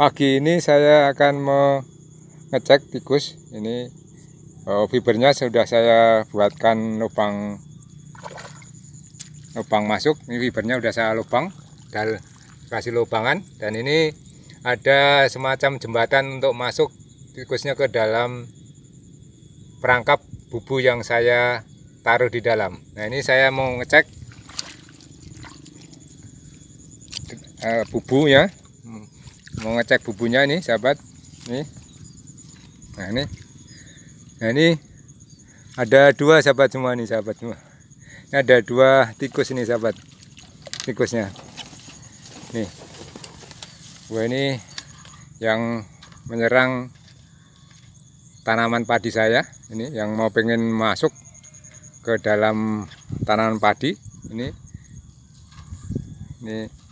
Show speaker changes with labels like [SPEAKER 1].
[SPEAKER 1] pagi ini saya akan mengecek tikus ini oh, fibernya sudah saya buatkan lubang lubang masuk ini fibernya sudah saya lubang dan kasih lubangan dan ini ada semacam jembatan untuk masuk tikusnya ke dalam perangkap bubu yang saya taruh di dalam nah ini saya mau ngecek eh, bubu ya mau ngecek bubunya ini sahabat nih nah ini nah ini ada dua sahabat semua nih sahabat semua ini ada dua tikus ini sahabat tikusnya nih gue ini yang menyerang tanaman padi saya ini yang mau pengen masuk ke dalam tanaman padi ini ini